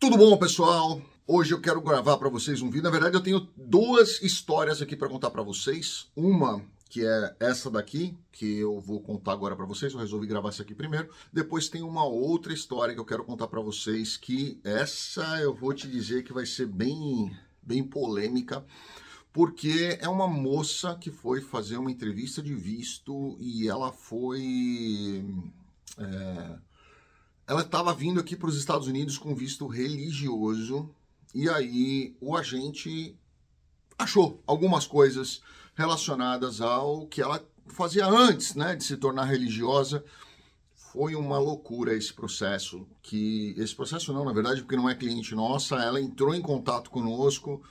Tudo bom, pessoal? Hoje eu quero gravar para vocês um vídeo. Na verdade, eu tenho duas histórias aqui para contar para vocês. Uma que é essa daqui, que eu vou contar agora para vocês. Eu resolvi gravar essa aqui primeiro. Depois tem uma outra história que eu quero contar para vocês, que essa eu vou te dizer que vai ser bem bem polêmica, porque é uma moça que foi fazer uma entrevista de visto e ela foi é, ela estava vindo aqui para os Estados Unidos com visto religioso e aí o agente achou algumas coisas relacionadas ao que ela fazia antes, né, de se tornar religiosa. Foi uma loucura esse processo, que esse processo não, na verdade, porque não é cliente nossa, ela entrou em contato conosco,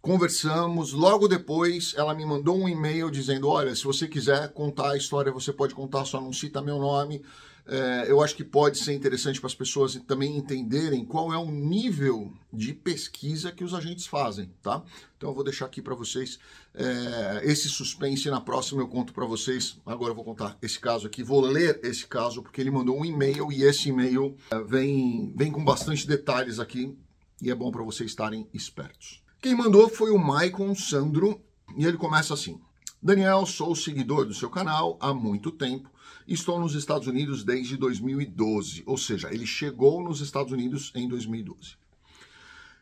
conversamos. Logo depois, ela me mandou um e-mail dizendo: Olha, se você quiser contar a história, você pode contar, só não cita meu nome. É, eu acho que pode ser interessante para as pessoas também entenderem qual é o nível de pesquisa que os agentes fazem, tá? Então eu vou deixar aqui para vocês é, esse suspense. Na próxima eu conto para vocês. Agora eu vou contar esse caso aqui, vou ler esse caso porque ele mandou um e-mail e esse e-mail é, vem vem com bastante detalhes aqui e é bom para vocês estarem espertos. Quem mandou foi o Maicon Sandro e ele começa assim: Daniel, sou seguidor do seu canal há muito tempo. Estou nos Estados Unidos desde 2012, ou seja, ele chegou nos Estados Unidos em 2012.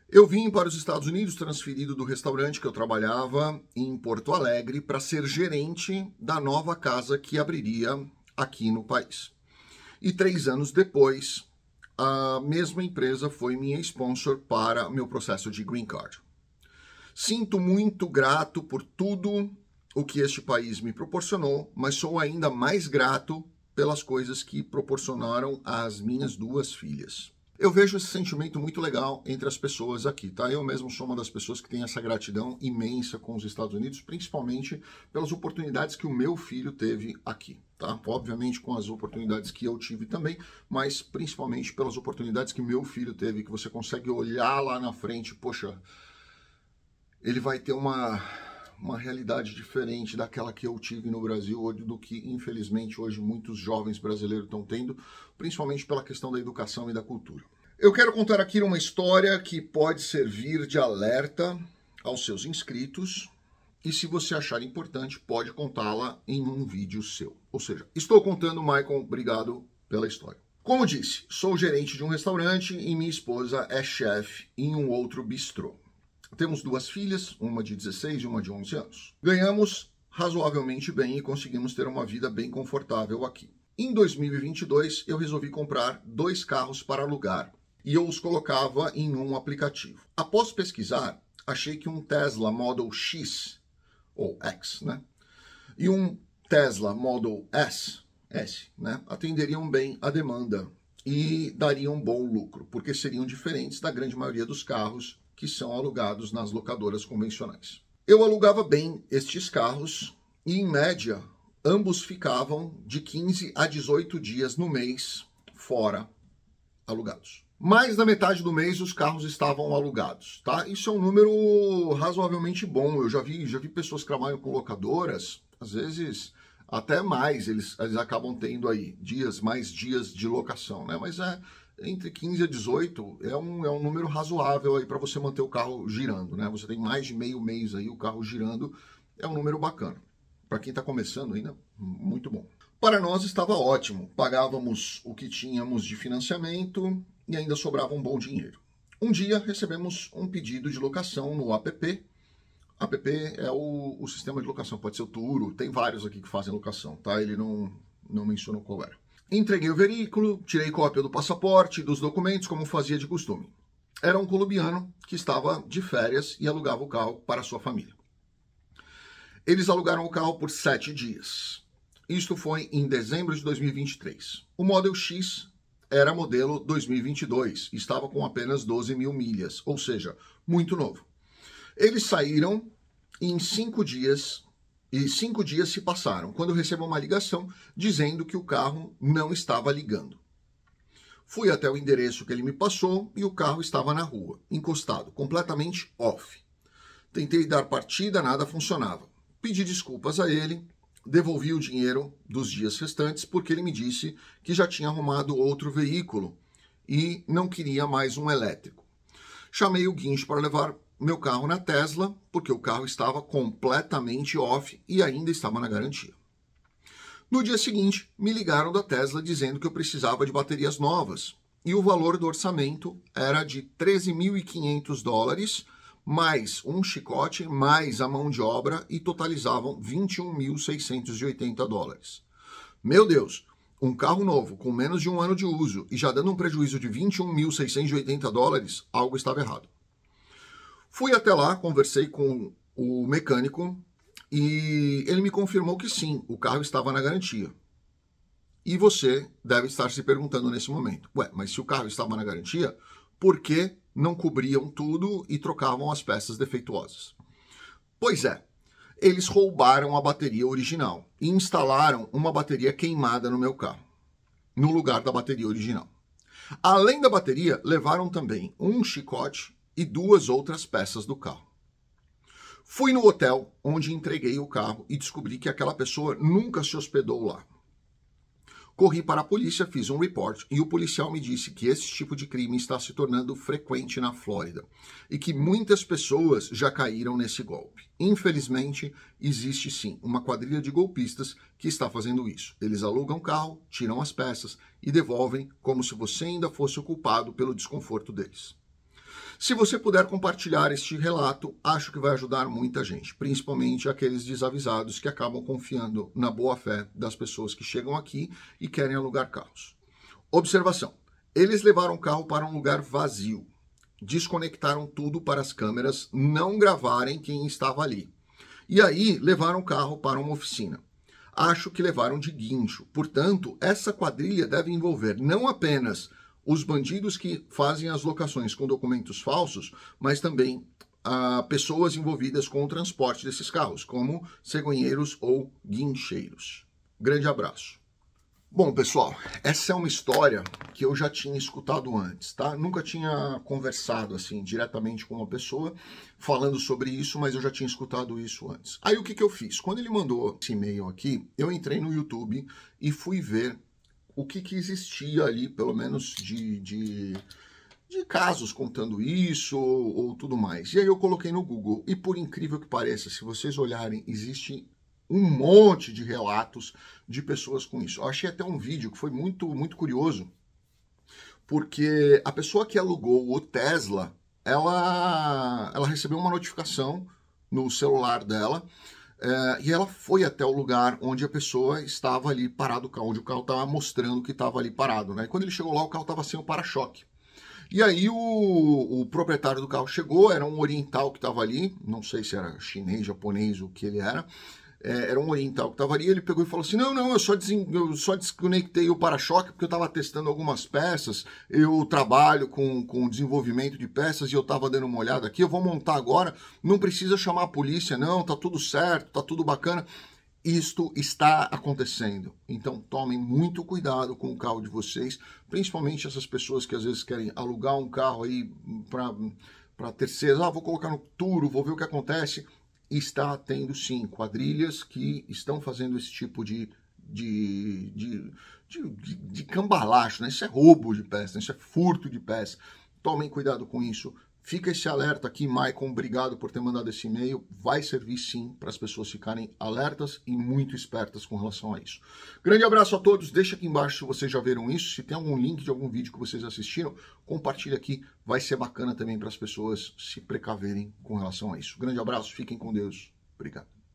Eu vim para os Estados Unidos transferido do restaurante que eu trabalhava em Porto Alegre para ser gerente da nova casa que abriria aqui no país. E três anos depois, a mesma empresa foi minha sponsor para meu processo de green card. Sinto muito grato por tudo o que este país me proporcionou, mas sou ainda mais grato pelas coisas que proporcionaram às minhas duas filhas. Eu vejo esse sentimento muito legal entre as pessoas aqui, tá? Eu mesmo sou uma das pessoas que tem essa gratidão imensa com os Estados Unidos, principalmente pelas oportunidades que o meu filho teve aqui, tá? Obviamente com as oportunidades que eu tive também, mas principalmente pelas oportunidades que meu filho teve, que você consegue olhar lá na frente, poxa, ele vai ter uma, uma realidade diferente daquela que eu tive no Brasil hoje, do que infelizmente hoje muitos jovens brasileiros estão tendo, principalmente pela questão da educação e da cultura. Eu quero contar aqui uma história que pode servir de alerta aos seus inscritos e se você achar importante, pode contá-la em um vídeo seu. Ou seja, estou contando, Michael, obrigado pela história. Como disse, sou gerente de um restaurante e minha esposa é chefe em um outro bistrô. Temos duas filhas, uma de 16 e uma de 11 anos. Ganhamos razoavelmente bem e conseguimos ter uma vida bem confortável aqui. Em 2022, eu resolvi comprar dois carros para alugar e eu os colocava em um aplicativo. Após pesquisar, achei que um Tesla Model X ou X, né, e um Tesla Model S, S, né, atenderiam bem a demanda e dariam bom lucro, porque seriam diferentes da grande maioria dos carros que são alugados nas locadoras convencionais. Eu alugava bem estes carros e, em média, ambos ficavam de 15 a 18 dias no mês fora alugados. Mais da metade do mês os carros estavam alugados, tá? Isso é um número razoavelmente bom. Eu já vi, já vi pessoas que trabalham com locadoras, às vezes até mais eles, eles acabam tendo aí, dias, mais dias de locação, né? Mas é entre 15 a 18 é um, é um número razoável aí para você manter o carro girando, né? Você tem mais de meio mês aí o carro girando, é um número bacana. Para quem está começando ainda, muito bom. Para nós estava ótimo, pagávamos o que tínhamos de financiamento e ainda sobrava um bom dinheiro. Um dia recebemos um pedido de locação no app App é o, o, sistema de locação, pode ser o Turo, tem vários aqui que fazem locação, tá? Ele não, não mencionou qual era. Entreguei o veículo, tirei cópia do passaporte, dos documentos, como fazia de costume. Era um colombiano que estava de férias e alugava o carro para sua família. Eles alugaram o carro por sete dias. Isto foi em dezembro de 2023. O Model X era modelo 2022, estava com apenas 12 mil milhas, ou seja, muito novo. Eles saíram em cinco dias e cinco dias se passaram quando eu recebo uma ligação dizendo que o carro não estava ligando. Fui até o endereço que ele me passou e o carro estava na rua, encostado, completamente off. Tentei dar partida, nada funcionava. Pedi desculpas a ele, devolvi o dinheiro dos dias restantes porque ele me disse que já tinha arrumado outro veículo e não queria mais um elétrico. Chamei o guincho para levar meu carro na Tesla, porque o carro estava completamente off e ainda estava na garantia. No dia seguinte, me ligaram da Tesla dizendo que eu precisava de baterias novas e o valor do orçamento era de 13.500 dólares, mais um chicote, mais a mão de obra e totalizavam 21.680 dólares. Meu Deus, um carro novo com menos de um ano de uso e já dando um prejuízo de 21.680 dólares, algo estava errado. Fui até lá, conversei com o mecânico e ele me confirmou que sim, o carro estava na garantia. E você deve estar se perguntando nesse momento: ué, mas se o carro estava na garantia, por que não cobriam tudo e trocavam as peças defeituosas? Pois é, eles roubaram a bateria original e instalaram uma bateria queimada no meu carro, no lugar da bateria original. Além da bateria, levaram também um chicote e duas outras peças do carro. Fui no hotel onde entreguei o carro e descobri que aquela pessoa nunca se hospedou lá. Corri para a polícia, fiz um report e o policial me disse que esse tipo de crime está se tornando frequente na Flórida e que muitas pessoas já caíram nesse golpe. Infelizmente, existe sim uma quadrilha de golpistas que está fazendo isso. Eles alugam carro, tiram as peças e devolvem como se você ainda fosse o culpado pelo desconforto deles. Se você puder compartilhar este relato, acho que vai ajudar muita gente, principalmente aqueles desavisados que acabam confiando na boa-fé das pessoas que chegam aqui e querem alugar carros. Observação: eles levaram o carro para um lugar vazio, desconectaram tudo para as câmeras não gravarem quem estava ali. E aí levaram o carro para uma oficina acho que levaram de guincho. Portanto, essa quadrilha deve envolver não apenas os bandidos que fazem as locações com documentos falsos, mas também a ah, pessoas envolvidas com o transporte desses carros, como cegonheiros ou guincheiros. Grande abraço. Bom, pessoal, essa é uma história que eu já tinha escutado antes, tá? Nunca tinha conversado assim diretamente com uma pessoa falando sobre isso, mas eu já tinha escutado isso antes. Aí o que, que eu fiz? Quando ele mandou esse e-mail aqui, eu entrei no YouTube e fui ver o que, que existia ali, pelo menos de, de, de casos contando isso ou, ou, tudo mais. E aí eu coloquei no Google, e por incrível que pareça, se vocês olharem, existe um monte de relatos de pessoas com isso. Eu achei até um vídeo que foi muito, muito curioso, porque a pessoa que alugou o Tesla, ela, ela recebeu uma notificação no celular dela é, e ela foi até o lugar onde a pessoa estava ali parado o carro, onde o carro estava mostrando que estava ali parado. Né? E quando ele chegou lá, o carro estava sem o para-choque. E aí o, o, proprietário do carro chegou, era um oriental que estava ali, não sei se era chinês, japonês, o que ele era, é, era um oriental que estava ali, ele pegou e falou assim: não, não, eu só, desen... eu só desconectei o para-choque porque eu estava testando algumas peças, eu trabalho com, com desenvolvimento de peças e eu estava dando uma olhada aqui, eu vou montar agora, não precisa chamar a polícia, não, tá tudo certo, tá tudo bacana. Isto está acontecendo. Então tomem muito cuidado com o carro de vocês, principalmente essas pessoas que às vezes querem alugar um carro aí para terceiros. Ah, vou colocar no Turo, vou ver o que acontece está tendo sim quadrilhas que estão fazendo esse tipo de, de, de, de, de cambalacho, né? isso é roubo de peça, né? isso é furto de peça. Tomem cuidado com isso, Fica esse alerta aqui, Maicon. Obrigado por ter mandado esse e-mail. Vai servir sim para as pessoas ficarem alertas e muito espertas com relação a isso. Grande abraço a todos. Deixa aqui embaixo se vocês já viram isso. Se tem algum link de algum vídeo que vocês assistiram, compartilha aqui. Vai ser bacana também para as pessoas se precaverem com relação a isso. Grande abraço. Fiquem com Deus. Obrigado.